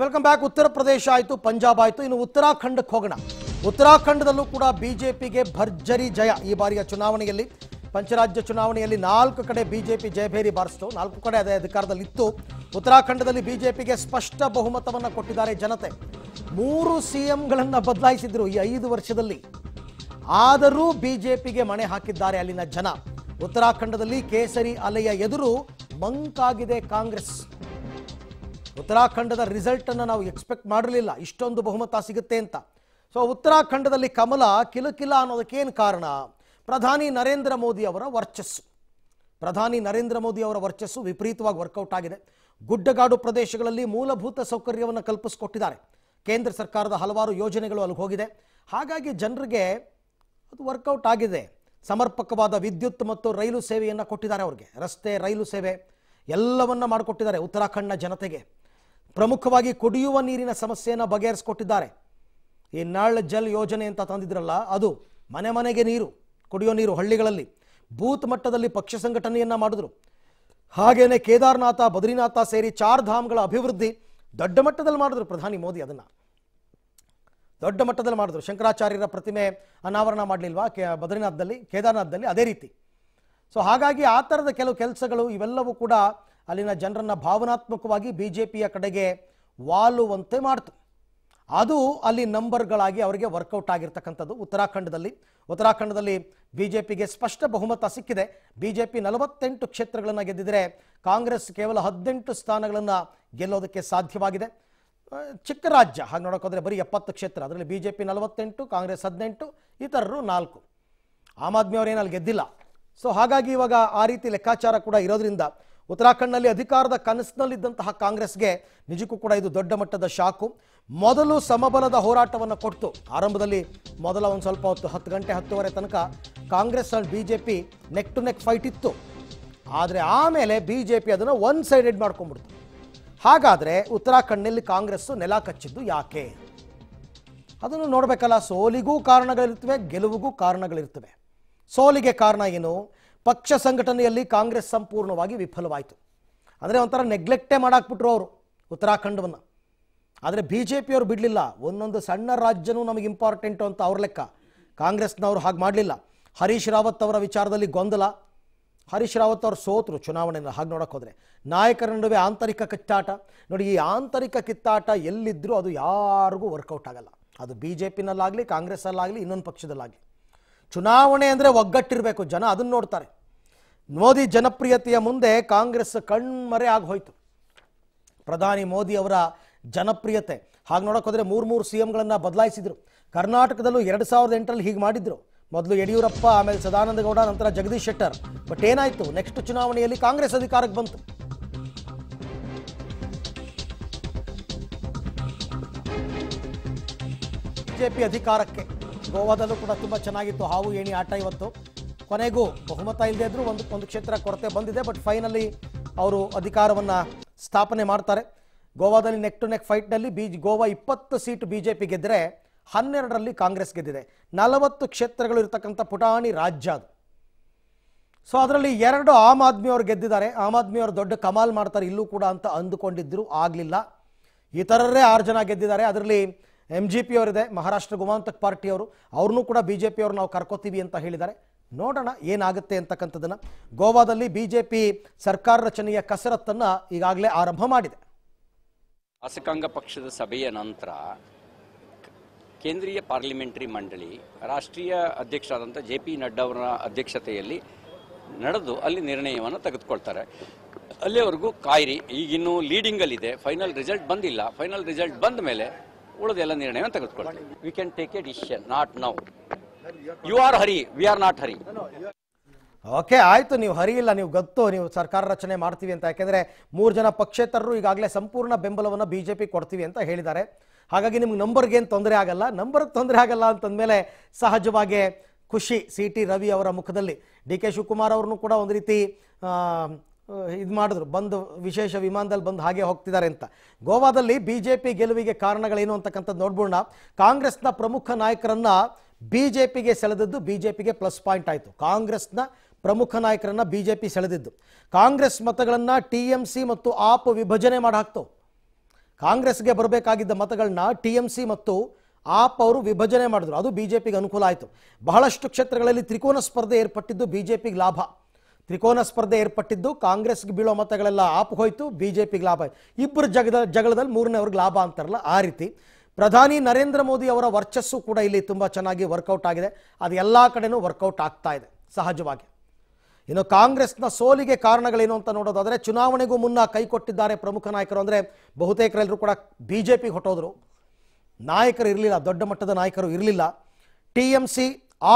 welcome back ಉತ್ತರ ಪ್ರದೇಶ ಆಯಿತು ಪಂಜಾಬ್ ಆಯಿತು ಇನ್ನು ಉತ್ತರಾಖಂಡಕ್ಕೆ ಹೋಗೋಣ ಉತ್ತರಾಖಂಡದಲ್ಲೂ ಕೂಡ ಬಿಜೆಪಿಗೆ ಭರ್ಜರಿ ಜಯ ಈ ಬಾರಿಯ ಚುನಾವಣೆಯಲ್ಲಿ ಪಂಚರಾಜ್ಯ ಚುನಾವಣೆಯಲ್ಲಿ ನಾಲ್ಕು ಕಡೆ ಬಿಜೆಪಿ ಜಯಭೇರಿ ಬಾರಿಸಿತು ನಾಲ್ಕು ಕಡೆ ಅದೇ ಅಧಿಕಾರದಲ್ಲಿತ್ತು ಉತ್ತರಾಖಂಡದಲ್ಲಿ ಬಿಜೆಪಿಗೆ ಸ್ಪಷ್ಟ ಬಹುಮತವನ್ನು ಕೊಟ್ಟಿದ್ದಾರೆ ಜನತೆ ಮೂರು ಸಿಎಂಗಳನ್ನು ಬದಲಾಯಿಸಿದ್ರು ಈ ಐದು ವರ್ಷದಲ್ಲಿ ಆದರೂ ಬಿಜೆಪಿಗೆ ಮಣೆ ಹಾಕಿದ್ದಾರೆ ಅಲ್ಲಿನ ಜನ ಉತ್ತರಾಖಂಡದಲ್ಲಿ ಕೇಸರಿ ಅಲೆಯ ಎದುರು ಮಂಕಾಗಿದೆ ಕಾಂಗ್ರೆಸ್ ಉತ್ತರಾಖಂಡದ ರಿಸಲ್ಟನ್ನು ನಾವು ಎಕ್ಸ್ಪೆಕ್ಟ್ ಮಾಡಿರಲಿಲ್ಲ ಇಷ್ಟೊಂದು ಬಹುಮತ ಸಿಗುತ್ತೆ ಅಂತ ಸೊ ಉತ್ತರಾಖಂಡದಲ್ಲಿ ಕಮಲ ಕಿಲುಕಿಲ ಅನ್ನೋದಕ್ಕೇನು ಕಾರಣ ಪ್ರಧಾನಿ ನರೇಂದ್ರ ಮೋದಿ ಅವರ ವರ್ಚಸ್ಸು ಪ್ರಧಾನಿ ನರೇಂದ್ರ ಮೋದಿ ಅವರ ವರ್ಚಸ್ಸು ವಿಪರೀತವಾಗಿ ವರ್ಕೌಟ್ ಆಗಿದೆ ಗುಡ್ಡಗಾಡು ಪ್ರದೇಶಗಳಲ್ಲಿ ಮೂಲಭೂತ ಸೌಕರ್ಯವನ್ನು ಕಲ್ಪಿಸಿಕೊಟ್ಟಿದ್ದಾರೆ ಕೇಂದ್ರ ಸರ್ಕಾರದ ಹಲವಾರು ಯೋಜನೆಗಳು ಅಲ್ಲಿ ಹೋಗಿದೆ ಹಾಗಾಗಿ ಜನರಿಗೆ ಅದು ವರ್ಕೌಟ್ ಆಗಿದೆ ಸಮರ್ಪಕವಾದ ವಿದ್ಯುತ್ ಮತ್ತು ರೈಲು ಸೇವೆಯನ್ನು ಕೊಟ್ಟಿದ್ದಾರೆ ಅವ್ರಿಗೆ ರಸ್ತೆ ರೈಲು ಸೇವೆ ಎಲ್ಲವನ್ನು ಮಾಡಿಕೊಟ್ಟಿದ್ದಾರೆ ಉತ್ತರಾಖಂಡ್ನ ಜನತೆಗೆ ಪ್ರಮುಖವಾಗಿ ಕುಡಿಯುವ ನೀರಿನ ಸಮಸ್ಯೆಯನ್ನು ಬಗೆಹರಿಸಿಕೊಟ್ಟಿದ್ದಾರೆ ಈ ನಳ್ ಜಲ್ ಯೋಜನೆ ಅಂತ ತಂದಿದ್ರಲ್ಲ ಅದು ಮನೆ ಮನೆಗೆ ನೀರು ಕುಡಿಯುವ ನೀರು ಹಳ್ಳಿಗಳಲ್ಲಿ ಬೂತ್ ಮಟ್ಟದಲ್ಲಿ ಪಕ್ಷ ಸಂಘಟನೆಯನ್ನು ಮಾಡಿದ್ರು ಹಾಗೇನೆ ಕೇದಾರನಾಥ ಬದ್ರಿನಾಥ ಸೇರಿ ಚಾರ್ ಧಾಮ್ಗಳ ಅಭಿವೃದ್ಧಿ ದೊಡ್ಡ ಮಟ್ಟದಲ್ಲಿ ಮಾಡಿದ್ರು ಪ್ರಧಾನಿ ಮೋದಿ ಅದನ್ನು ದೊಡ್ಡ ಮಟ್ಟದಲ್ಲಿ ಮಾಡಿದ್ರು ಶಂಕರಾಚಾರ್ಯರ ಪ್ರತಿಮೆ ಅನಾವರಣ ಮಾಡಲಿಲ್ವಾ ಬದ್ರಿನಾಥದಲ್ಲಿ ಕೇದಾರನಾಥದಲ್ಲಿ ಅದೇ ರೀತಿ ಸೊ ಹಾಗಾಗಿ ಆ ಥರದ ಕೆಲವು ಕೆಲಸಗಳು ಇವೆಲ್ಲವೂ ಕೂಡ ಅಲ್ಲಿನ ಜನರನ್ನು ಭಾವನಾತ್ಮಕವಾಗಿ ಬಿ ಜೆ ಪಿಯ ಕಡೆಗೆ ವಾಲುವಂತೆ ಮಾಡ್ತು ಅದು ಅಲ್ಲಿ ನಂಬರ್ಗಳಾಗಿ ಅವರಿಗೆ ವರ್ಕೌಟ್ ಆಗಿರ್ತಕ್ಕಂಥದ್ದು ಉತ್ತರಾಖಂಡದಲ್ಲಿ ಉತ್ತರಾಖಂಡದಲ್ಲಿ ಬಿ ಜೆ ಪಿಗೆ ಸ್ಪಷ್ಟ ಬಹುಮತ ಸಿಕ್ಕಿದೆ ಬಿ ಜೆ ಪಿ ನಲವತ್ತೆಂಟು ಕ್ಷೇತ್ರಗಳನ್ನು ಗೆದ್ದಿದ್ರೆ ಕಾಂಗ್ರೆಸ್ ಕೇವಲ ಹದಿನೆಂಟು ಸ್ಥಾನಗಳನ್ನು ಗೆಲ್ಲೋದಕ್ಕೆ ಸಾಧ್ಯವಾಗಿದೆ ಚಿಕ್ಕ ರಾಜ್ಯ ಹಾಗೆ ನೋಡೋಕೋದ್ರೆ ಬರೀ ಎಪ್ಪತ್ತು ಕ್ಷೇತ್ರ ಅದರಲ್ಲಿ ಬಿ ಜೆ ಪಿ ನಲವತ್ತೆಂಟು ಕಾಂಗ್ರೆಸ್ ಹದಿನೆಂಟು ಇತರರು ನಾಲ್ಕು ಆಮ್ ಆದ್ಮಿ ಅಲ್ಲಿ ಗೆದ್ದಿಲ್ಲ ಸೊ ಹಾಗಾಗಿ ಇವಾಗ ಆ ರೀತಿ ಲೆಕ್ಕಾಚಾರ ಕೂಡ ಇರೋದ್ರಿಂದ ಉತ್ತರಾಖಂಡ್ನಲ್ಲಿ ಅಧಿಕಾರದ ಕನಸಿನಲ್ಲಿದ್ದಂತಹ ಕಾಂಗ್ರೆಸ್ಗೆ ನಿಜಕ್ಕೂ ಕೂಡ ಇದು ದೊಡ್ಡ ಮಟ್ಟದ ಶಾಕು ಮೊದಲು ಸಮಬಲದ ಹೋರಾಟವನ್ನು ಕೊಟ್ಟು ಆರಂಭದಲ್ಲಿ ಮೊದಲ ಒಂದು ಸ್ವಲ್ಪ ಹೊತ್ತು ಹತ್ತು ಗಂಟೆ ಹತ್ತುವರೆ ತನಕ Congress and B J P neck to neck fight ಇತ್ತು ಆದರೆ ಆಮೇಲೆ ಬಿ ಜೆ ಪಿ ಅದನ್ನು ಒನ್ ಸೈಡೆಡ್ ಮಾಡ್ಕೊಂಡ್ಬಿಡ್ತು ಹಾಗಾದರೆ ಉತ್ತರಾಖಂಡ್ನಲ್ಲಿ ಕಾಂಗ್ರೆಸ್ಸು ನೆಲ ಕಚ್ಚಿದ್ದು ಯಾಕೆ ಅದನ್ನು ನೋಡಬೇಕಲ್ಲ ಸೋಲಿಗೂ ಕಾರಣಗಳಿರ್ತವೆ ಗೆಲುವಿಗೂ ಕಾರಣಗಳಿರ್ತವೆ ಸೋಲಿಗೆ ಕಾರಣ ಏನು ಪಕ್ಷ ಸಂಘಟನೆಯಲ್ಲಿ ಕಾಂಗ್ರೆಸ್ ಸಂಪೂರ್ಣವಾಗಿ ವಿಫಲವಾಯಿತು ಅಂದರೆ ಒಂಥರ ನೆಗ್ಲೆಕ್ಟೇ ಮಾಡಾಕ್ಬಿಟ್ರು ಅವರು ಉತ್ತರಾಖಂಡವನ್ನು ಆದರೆ ಬಿ ಜೆ ಪಿಯವರು ಬಿಡಲಿಲ್ಲ ಒಂದೊಂದು ಸಣ್ಣ ರಾಜ್ಯನೂ ನಮಗೆ ಇಂಪಾರ್ಟೆಂಟು ಅಂತ ಅವ್ರ ಲೆಕ್ಕ ಕಾಂಗ್ರೆಸ್ನವರು ಹಾಗೆ ಮಾಡಲಿಲ್ಲ ಹರೀಶ್ ರಾವತ್ ಅವರ ವಿಚಾರದಲ್ಲಿ ಗೊಂದಲ ಹರೀಶ್ ರಾವತ್ ಅವರು ಸೋತರು ಚುನಾವಣೆಯನ್ನು ಹಾಗೆ ನೋಡೋಕೆ ಹೋದರೆ ನಾಯಕರ ನಡುವೆ ಆಂತರಿಕ ಕಿತ್ತಾಟ ನೋಡಿ ಈ ಆಂತರಿಕ ಕಿತ್ತಾಟ ಎಲ್ಲಿದ್ದರೂ ಅದು ಯಾರಿಗೂ ವರ್ಕೌಟ್ ಆಗಲ್ಲ ಅದು ಬಿ ಜೆ ಪಿನಲ್ಲಾಗಲಿ ಕಾಂಗ್ರೆಸ್ಸಲ್ಲಾಗಲಿ ಇನ್ನೊಂದು ಪಕ್ಷದಲ್ಲಾಗಲಿ ಚುನಾವಣೆ ಅಂದರೆ ಒಗ್ಗಟ್ಟಿರಬೇಕು ಜನ ಅದನ್ನು ನೋಡ್ತಾರೆ ಮೋದಿ ಜನಪ್ರಿಯತೆಯ ಮುಂದೆ ಕಾಂಗ್ರೆಸ್ ಕಣ್ಮರೆ ಆಗೋಯ್ತು ಪ್ರಧಾನಿ ಮೋದಿ ಅವರ ಜನಪ್ರಿಯತೆ ಹಾಗೆ ನೋಡೋಕ್ಕೋದ್ರೆ ಮೂರು ಮೂರು ಸಿ ಎಮ್ಗಳನ್ನು ಬದಲಾಯಿಸಿದರು ಕರ್ನಾಟಕದಲ್ಲೂ ಎರಡು ಸಾವಿರದ ಎಂಟರಲ್ಲಿ ಹೀಗೆ ಮಾಡಿದರು ಮೊದಲು ಯಡಿಯೂರಪ್ಪ ಆಮೇಲೆ ಸದಾನಂದ ಗೌಡ ನಂತರ ಜಗದೀಶ್ ಶೆಟ್ಟರ್ ಬಟ್ ಏನಾಯಿತು ನೆಕ್ಸ್ಟ್ ಚುನಾವಣೆಯಲ್ಲಿ ಕಾಂಗ್ರೆಸ್ ಅಧಿಕಾರಕ್ಕೆ ಬಂತು ಬಿಜೆಪಿ ಅಧಿಕಾರಕ್ಕೆ ಗೋವಾದಲ್ಲೂ ಕೂಡ ತುಂಬ ಚೆನ್ನಾಗಿತ್ತು ಹಾವು ಏಣಿ ಆಟ ಇವತ್ತು ಕೊನೆಗೂ ಬಹುಮತ ಇಲ್ಲದೆ ಇದ್ದರೂ ಒಂದು ಒಂದು ಕ್ಷೇತ್ರ ಕೊರತೆ ಬಂದಿದೆ ಬಟ್ ಫೈನಲಿ ಅವರು ಅಧಿಕಾರವನ್ನು ಸ್ಥಾಪನೆ ಮಾಡ್ತಾರೆ ಗೋವಾದಲ್ಲಿ ನೆಕ್ ಟು ನೆಕ್ ಫೈಟ್ನಲ್ಲಿ ಬಿ ಗೋವಾ ಇಪ್ಪತ್ತು ಸೀಟ್ ಬಿ ಜೆ ಪಿ ಗೆದ್ದರೆ ಹನ್ನೆರಡರಲ್ಲಿ ಕಾಂಗ್ರೆಸ್ ಗೆದ್ದಿದೆ ನಲವತ್ತು ಕ್ಷೇತ್ರಗಳು ಇರತಕ್ಕಂಥ ಪುಟಾಣಿ ರಾಜ್ಯ ಅದು ಸೊ ಅದರಲ್ಲಿ ಎರಡು ಆಮ್ ಆದ್ಮಿಯವರು ಗೆದ್ದಿದ್ದಾರೆ ಆಮ್ ಆದ್ಮಿಯವರು ದೊಡ್ಡ ಕಮಾಲ್ ಮಾಡ್ತಾರೆ ಇಲ್ಲೂ ಕೂಡ ಅಂತ ಅಂದುಕೊಂಡಿದ್ದರು ಆಗಲಿಲ್ಲ ಇತರರೇ ಆರು ಜನ ಗೆದ್ದಿದ್ದಾರೆ ಅದರಲ್ಲಿ ಎಂ ಜಿ ಪಿ ಅವರಿದೆ ಮಹಾರಾಷ್ಟ್ರ ಗೋಮಾಂತಕ್ ಪಾರ್ಟಿಯವರು ಅವ್ರನ್ನೂ ಕೂಡ ಬಿ ಜೆ ಪಿಯವ್ರು ನಾವು ಕರ್ಕೋತೀವಿ ಅಂತ ಹೇಳಿದ್ದಾರೆ ನೋಡೋಣ ಏನಾಗುತ್ತೆ ಅಂತಕ್ಕಂಥದ್ದನ್ನು ಗೋವಾದಲ್ಲಿ ಬಿ ಜೆ ಪಿ ಸರ್ಕಾರ ರಚನೆಯ ಕಸರತ್ತನ್ನು ಈಗಾಗಲೇ ಆರಂಭ ಮಾಡಿದೆ ಶಾಸಕಾಂಗ ಪಕ್ಷದ ಸಭೆಯ ನಂತರ ಕೇಂದ್ರೀಯ ಪಾರ್ಲಿಮೆಂಟರಿ ಮಂಡಳಿ ರಾಷ್ಟ್ರೀಯ ಅಧ್ಯಕ್ಷರಾದಂಥ ಜೆ ಪಿ ನಡ್ಡಾ ಅವರ ಅಧ್ಯಕ್ಷತೆಯಲ್ಲಿ ನಡೆದು ಅಲ್ಲಿ ನಿರ್ಣಯವನ್ನು ತೆಗೆದುಕೊಳ್ತಾರೆ ಅಲ್ಲಿವರೆಗೂ ಕಾಯಿರಿ ಈಗಿನ್ನೂ ಲೀಡಿಂಗಲ್ಲಿದೆ ಫೈನಲ್ ರಿಸಲ್ಟ್ ಬಂದಿಲ್ಲ ಫೈನಲ್ ರಿಸಲ್ಟ್ ಬಂದ ಮೇಲೆ ಉಳಿದೆಲ್ಲ ನಿರ್ಣಯವನ್ನು ತೆಗೆದುಕೊಳ್ಳಿ we can take a decision not now you are hurry we are not hurry okay ಆಯ್ತು ನೀವು ಹರಿ ಇಲ್ಲ ನೀವು ಗೊತ್ತು ನೀವು ಸರ್ಕಾರ ರಚನೆ ಮಾಡ್ತೀವಿ ಅಂತ ಯಾಕೆಂದ್ರೆ ಮೂರು ಜನ ಪಕ್ಷೇತರರು ಈಗಾಗಲೇ ಸಂಪೂರ್ಣ ಬೆಂಬಲವನ್ನು ಬಿಜೆಪಿ ಕೊಡ್ತೀವಿ ಅಂತ ಹೇಳಿದ್ದಾರೆ ಹಾಗಾಗಿ ನಿಮ್ಗೆ ನಂಬರ್ಗೆ ಏನು ತೊಂದರೆ ಆಗಲ್ಲ ನಂಬರ್ಗೆ ತೊಂದರೆ ಆಗಲ್ಲ ಮೇಲೆ ಸಹಜವಾಗಿ ಖುಷಿ ಸಿ ಟಿ ರವಿ ಅವರ ಮುಖದಲ್ಲಿ ಡಿ ಕೆ ಶಿವಕುಮಾರ್ ಅವ್ರನ್ನು ಕೂಡ ಒಂದು ರೀತಿ ಇದು ಮಾಡಿದ್ರು ಬಂದು ವಿಶೇಷ ವಿಮಾನದಲ್ಲಿ ಬಂದು ಹಾಗೆ ಹೋಗ್ತಿದ್ದಾರೆ ಅಂತ ಗೋವಾದಲ್ಲಿ ಬಿ ಜೆ ಪಿ ಗೆಲುವಿಗೆ ಕಾರಣಗಳೇನು ಅಂತಕ್ಕಂಥದ್ದು ನೋಡ್ಬೋಣ ಕಾಂಗ್ರೆಸ್ನ ಪ್ರಮುಖ ನಾಯಕರನ್ನ ಬಿ ಜೆ ಪಿಗೆ ಸೆಳೆದದ್ದು ಬಿ ಜೆ ಪಿಗೆ ಪ್ಲಸ್ ಪಾಯಿಂಟ್ ಆಯಿತು ಕಾಂಗ್ರೆಸ್ನ ಪ್ರಮುಖ ನಾಯಕರನ್ನ ಬಿ ಜೆ ಪಿ ಸೆಳೆದಿದ್ದು ಕಾಂಗ್ರೆಸ್ ಮತಗಳನ್ನು ಟಿ ಎಮ್ ಸಿ ಮತ್ತು ಆಪ್ ವಿಭಜನೆ ಮಾಡಿ ಹಾಕ್ತು ಕಾಂಗ್ರೆಸ್ಗೆ ಬರಬೇಕಾಗಿದ್ದ ಮತಗಳನ್ನ ಟಿ ಎಮ್ ಸಿ ಮತ್ತು ಆಪ್ ಅವರು ವಿಭಜನೆ ಮಾಡಿದ್ರು ಅದು ಬಿ ಜೆ ಪಿಗೆ ಅನುಕೂಲ ಆಯಿತು ಬಹಳಷ್ಟು ಕ್ಷೇತ್ರಗಳಲ್ಲಿ ತ್ರಿಕೋನ ಸ್ಪರ್ಧೆ ಏರ್ಪಟ್ಟಿದ್ದು ಬಿ ಜೆ ಪಿಗೆ ಲಾಭ ತ್ರಿಕೋನ ಸ್ಪರ್ಧೆ ಏರ್ಪಟ್ಟಿದ್ದು ಕಾಂಗ್ರೆಸ್ಗೆ ಬೀಳೋ ಮತಗಳೆಲ್ಲ ಆಪ್ ಹೋಯ್ತು ಬಿಜೆಪಿಗೆ ಲಾಭ ಇಬ್ಬರು ಜಗದ ಜಗಳದಲ್ಲಿ ಮೂರನೇ ಅವ್ರಿಗೆ ಲಾಭ ಅಂತಾರಲ್ಲ ಆ ರೀತಿ ಪ್ರಧಾನಿ ನರೇಂದ್ರ ಮೋದಿ ಅವರ ವರ್ಚಸ್ಸು ಕೂಡ ಇಲ್ಲಿ ತುಂಬ ಚೆನ್ನಾಗಿ ವರ್ಕೌಟ್ ಆಗಿದೆ ಅದು ಎಲ್ಲ ಕಡೆನೂ ವರ್ಕೌಟ್ ಆಗ್ತಾ ಇದೆ ಸಹಜವಾಗಿ ಇನ್ನು ಕಾಂಗ್ರೆಸ್ನ ಸೋಲಿಗೆ ಕಾರಣಗಳೇನು ಅಂತ ನೋಡೋದಾದರೆ ಚುನಾವಣೆಗೂ ಮುನ್ನ ಕೈ ಕೊಟ್ಟಿದ್ದಾರೆ ಪ್ರಮುಖ ನಾಯಕರು ಅಂದರೆ ಬಹುತೇಕರೆಲ್ಲರೂ ಕೂಡ ಬಿ ಜೆ ಪಿಗೆ ಹೊಟ್ಟೋದ್ರು ನಾಯಕರು ಇರಲಿಲ್ಲ ದೊಡ್ಡ ಮಟ್ಟದ ನಾಯಕರು ಇರಲಿಲ್ಲ ಟಿ ಎಮ್ ಸಿ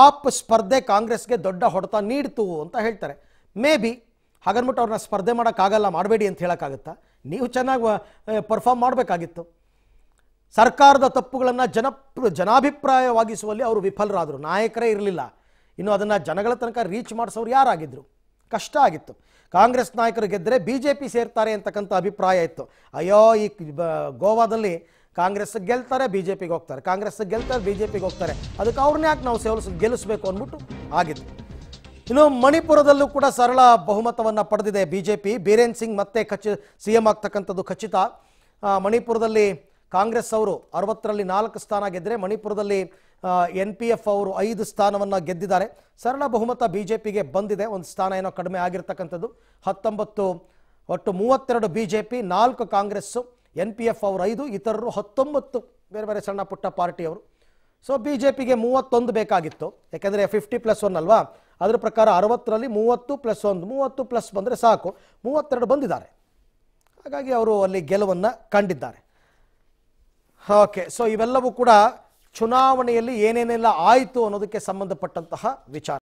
ಆಪ್ ಸ್ಪರ್ಧೆ ಕಾಂಗ್ರೆಸ್ಗೆ ದೊಡ್ಡ ಹೊಡೆತ ನೀಡಿತು ಅಂತ ಹೇಳ್ತಾರೆ ಮೇ ಬಿ ಹಾಗನ್ಬಿಟ್ಟು ಅವ್ರನ್ನ ಸ್ಪರ್ಧೆ ಮಾಡೋಕ್ಕಾಗಲ್ಲ ಮಾಡಬೇಡಿ ಅಂತ ಹೇಳೋಕ್ಕಾಗುತ್ತಾ ನೀವು ಚೆನ್ನಾಗಿ ಪರ್ಫಾರ್ಮ್ ಮಾಡಬೇಕಾಗಿತ್ತು ಸರ್ಕಾರದ ತಪ್ಪುಗಳನ್ನು ಜನಪ್ರ ಜನಾಭಿಪ್ರಾಯವಾಗಿಸುವಲ್ಲಿ ಅವರು ವಿಫಲರಾದರು ನಾಯಕರೇ ಇರಲಿಲ್ಲ ಇನ್ನು ಅದನ್ನು ಜನಗಳ ತನಕ ರೀಚ್ ಮಾಡಿಸೋರು ಯಾರಾಗಿದ್ದರು ಕಷ್ಟ ಆಗಿತ್ತು ಕಾಂಗ್ರೆಸ್ ನಾಯಕರು ಗೆದ್ದರೆ ಬಿ ಜೆ ಪಿ ಸೇರ್ತಾರೆ ಅಂತಕ್ಕಂಥ ಅಭಿಪ್ರಾಯ ಇತ್ತು ಅಯ್ಯೋ ಈ ಗೋವಾದಲ್ಲಿ ಕಾಂಗ್ರೆಸ್ ಗೆಲ್ತಾರೆ ಬಿ ಜೆ ಪಿಗೆ ಹೋಗ್ತಾರೆ ಕಾಂಗ್ರೆಸ್ ಗೆಲ್ತಾರೆ ಬಿ ಜೆ ಪಿಗೆ ಹೋಗ್ತಾರೆ ಅದಕ್ಕೆ ಅವ್ರನ್ನ ಯಾಕೆ ನಾವು ಸೇವಲ್ಸ್ ಗೆಲ್ಲಿಸ್ಬೇಕು ಅಂದ್ಬಿಟ್ಟು ಆಗಿತ್ತು ಇನ್ನು ಮಣಿಪುರದಲ್ಲೂ ಕೂಡ ಸರಳ ಬಹುಮತವನ್ನು ಪಡೆದಿದೆ ಬಿಜೆಪಿ ಬೀರೇನ್ ಸಿಂಗ್ ಮತ್ತೆ ಖಚಿ ಸಿಎಂ ಆಗ್ತಕ್ಕಂಥದ್ದು ಖಚಿತ ಮಣಿಪುರದಲ್ಲಿ ಕಾಂಗ್ರೆಸ್ ಅವರು ಅರವತ್ತರಲ್ಲಿ ನಾಲ್ಕು ಸ್ಥಾನ ಗೆದ್ದರೆ ಮಣಿಪುರದಲ್ಲಿ ಎನ್ ಪಿ ಎಫ್ ಅವರು ಐದು ಸ್ಥಾನವನ್ನು ಗೆದ್ದಿದ್ದಾರೆ ಸರಳ ಬಹುಮತ ಬಿ ಜೆ ಪಿಗೆ ಬಂದಿದೆ ಒಂದು ಸ್ಥಾನ ಏನೋ ಕಡಿಮೆ ಆಗಿರ್ತಕ್ಕಂಥದ್ದು ಹತ್ತೊಂಬತ್ತು ಒಟ್ಟು ಮೂವತ್ತೆರಡು ಬಿ ಜೆ ಪಿ ನಾಲ್ಕು ಕಾಂಗ್ರೆಸ್ಸು ಎನ್ ಪಿ ಎಫ್ ಅವರು ಐದು ಇತರರು ಹತ್ತೊಂಬತ್ತು ಬೇರೆ ಬೇರೆ ಸಣ್ಣ ಪುಟ್ಟ ಪಾರ್ಟಿಯವರು ಸೊ ಬಿ ಜೆ ಪಿಗೆ ಮೂವತ್ತೊಂದು ಬೇಕಾಗಿತ್ತು ಯಾಕೆಂದರೆ ಫಿಫ್ಟಿ ಪ್ಲಸ್ ಒನ್ ಅಲ್ವಾ ಅದರ ಪ್ರಕಾರ ಅರವತ್ತರಲ್ಲಿ ಮೂವತ್ತು ಪ್ಲಸ್ ಒಂದು ಮೂವತ್ತು ಪ್ಲಸ್ ಬಂದರೆ ಸಾಕು ಮೂವತ್ತೆರಡು ಬಂದಿದ್ದಾರೆ ಹಾಗಾಗಿ ಅವರು ಅಲ್ಲಿ ಗೆಲುವನ್ನು ಕಂಡಿದ್ದಾರೆ ಓಕೆ ಸೊ ಇವೆಲ್ಲವೂ ಕೂಡ ಚುನಾವಣೆಯಲ್ಲಿ ಏನೇನೆಲ್ಲ ಆಯಿತು ಅನ್ನೋದಕ್ಕೆ ಸಂಬಂಧಪಟ್ಟಂತಹ ವಿಚಾರ